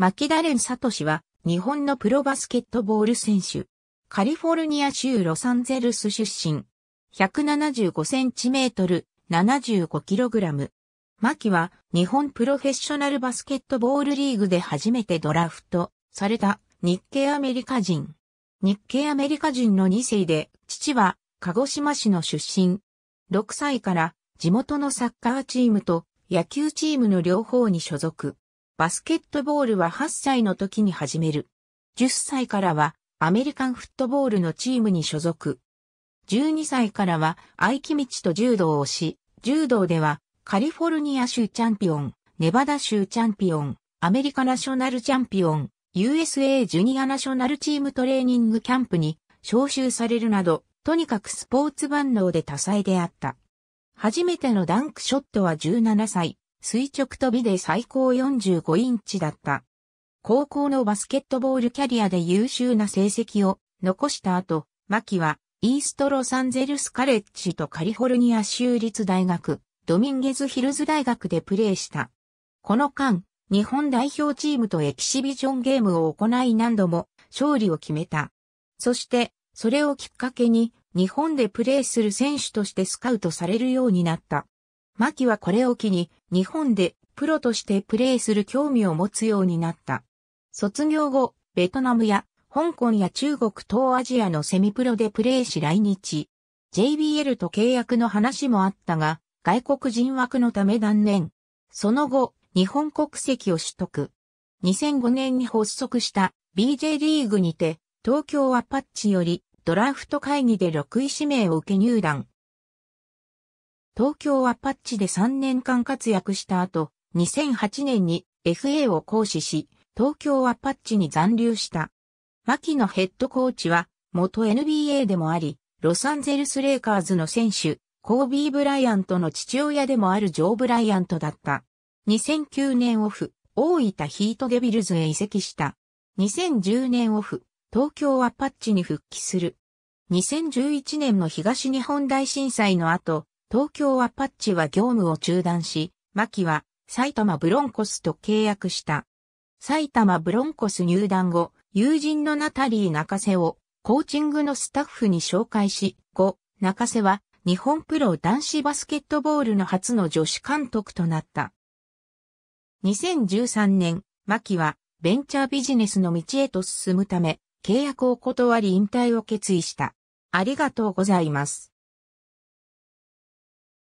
マキダレン・サトシは、日本のプロバスケットボール選手。カリフォルニア州ロサンゼルス出身。175センチメートル、75キログラム。マキは、日本プロフェッショナルバスケットボールリーグで初めてドラフトされた日系アメリカ人。日系アメリカ人の2世で、父は鹿児島市の出身。6歳から地元のサッカーチームと野球チームの両方に所属。バスケットボールは8歳の時に始める。10歳からはアメリカンフットボールのチームに所属。12歳からは愛気道と柔道をし、柔道ではカリフォルニア州チャンピオン、ネバダ州チャンピオン、アメリカナショナルチャンピオン、USA ジュニアナショナルチームトレーニングキャンプに招集されるなど、とにかくスポーツ万能で多彩であった。初めてのダンクショットは17歳、垂直飛びで最高45インチだった。高校のバスケットボールキャリアで優秀な成績を残した後、マキはイーストロサンゼルスカレッジとカリフォルニア州立大学、ドミンゲズヒルズ大学でプレーした。この間、日本代表チームとエキシビジョンゲームを行い何度も勝利を決めた。そして、それをきっかけに日本でプレーする選手としてスカウトされるようになった。マキはこれを機に、日本でプロとしてプレーする興味を持つようになった。卒業後、ベトナムや香港や中国東アジアのセミプロでプレーし来日。JBL と契約の話もあったが、外国人枠のため断念。その後、日本国籍を取得。2005年に発足した BJ リーグにて、東京アパッチよりドラフト会議で6位指名を受け入団。東京アパッチで3年間活躍した後、2008年に FA を行使し、東京アパッチに残留した。牧野ヘッドコーチは、元 NBA でもあり、ロサンゼルスレイカーズの選手、コービー・ブライアントの父親でもあるジョー・ブライアントだった。2009年オフ、大分ヒートデビルズへ移籍した。2010年オフ、東京アパッチに復帰する。2011年の東日本大震災の後、東京アパッチは業務を中断し、牧は埼玉ブロンコスと契約した。埼玉ブロンコス入団後、友人のナタリー中瀬をコーチングのスタッフに紹介し、後、中瀬は日本プロ男子バスケットボールの初の女子監督となった。2013年、牧はベンチャービジネスの道へと進むため、契約を断り引退を決意した。ありがとうございます。